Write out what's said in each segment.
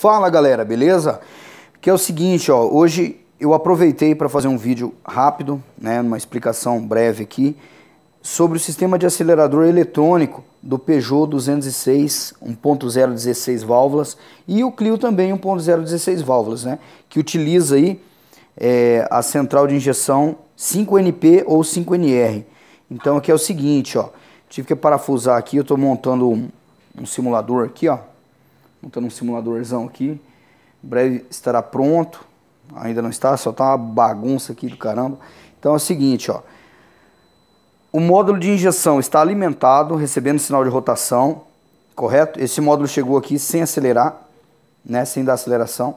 Fala galera, beleza? Que é o seguinte, ó, hoje eu aproveitei para fazer um vídeo rápido, né, uma explicação breve aqui, sobre o sistema de acelerador eletrônico do Peugeot 206 1.016 válvulas e o Clio também 1.016 válvulas, né, que utiliza aí é, a central de injeção 5NP ou 5NR. Então aqui é o seguinte, ó, tive que parafusar aqui, eu estou montando um, um simulador aqui, ó, montando um simuladorzão aqui. Em breve estará pronto. Ainda não está, só está uma bagunça aqui do caramba. Então é o seguinte, ó. O módulo de injeção está alimentado, recebendo sinal de rotação, correto? Esse módulo chegou aqui sem acelerar, né? Sem dar aceleração.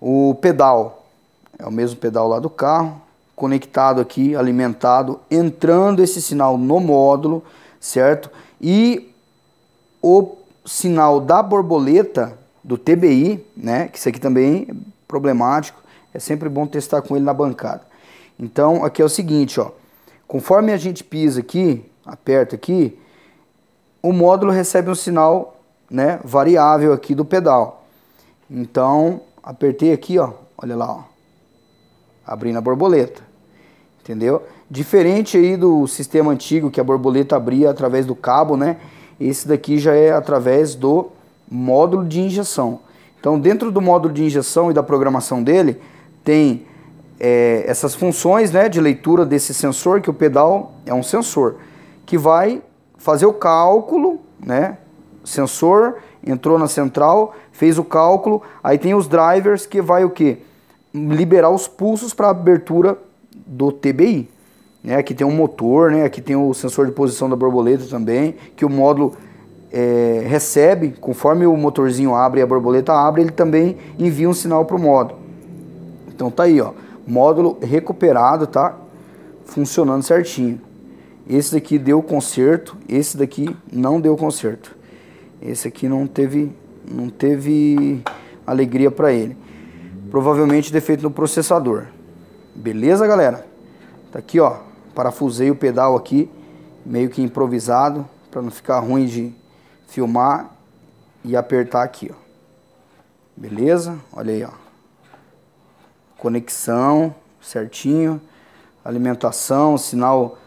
O pedal é o mesmo pedal lá do carro, conectado aqui, alimentado, entrando esse sinal no módulo, certo? E o sinal da borboleta, do TBI, né? Que isso aqui também é problemático. É sempre bom testar com ele na bancada. Então, aqui é o seguinte, ó. Conforme a gente pisa aqui, aperta aqui, o módulo recebe um sinal né, variável aqui do pedal. Então, apertei aqui, ó, olha lá, ó, abrindo a borboleta, entendeu? Diferente aí do sistema antigo que a borboleta abria através do cabo, né? Esse daqui já é através do módulo de injeção. Então, dentro do módulo de injeção e da programação dele, tem é, essas funções né, de leitura desse sensor, que o pedal é um sensor, que vai fazer o cálculo, né? Sensor entrou na central, fez o cálculo, aí tem os drivers que vai o que? Liberar os pulsos para a abertura do TBI. Né? Aqui tem um motor, né? aqui tem o sensor de posição da borboleta também, que o módulo é, recebe, conforme o motorzinho abre e a borboleta abre, ele também envia um sinal para o módulo. Então tá aí, ó, módulo recuperado, tá? Funcionando certinho. Esse daqui deu conserto, esse daqui não deu conserto. Esse aqui não teve, não teve alegria para ele. Provavelmente defeito no processador. Beleza, galera? Tá aqui, ó, parafusei o pedal aqui, meio que improvisado, para não ficar ruim de filmar e apertar aqui, ó. Beleza? Olha aí, ó. Conexão, certinho. Alimentação, sinal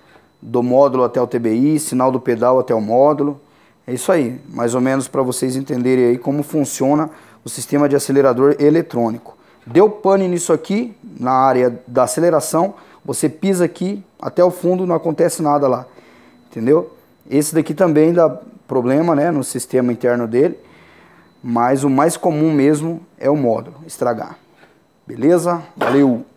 do módulo até o TBI, sinal do pedal até o módulo. É isso aí, mais ou menos para vocês entenderem aí como funciona o sistema de acelerador eletrônico. Deu pane nisso aqui, na área da aceleração, você pisa aqui até o fundo, não acontece nada lá. Entendeu? Esse daqui também dá problema né, no sistema interno dele, mas o mais comum mesmo é o módulo estragar. Beleza? Valeu!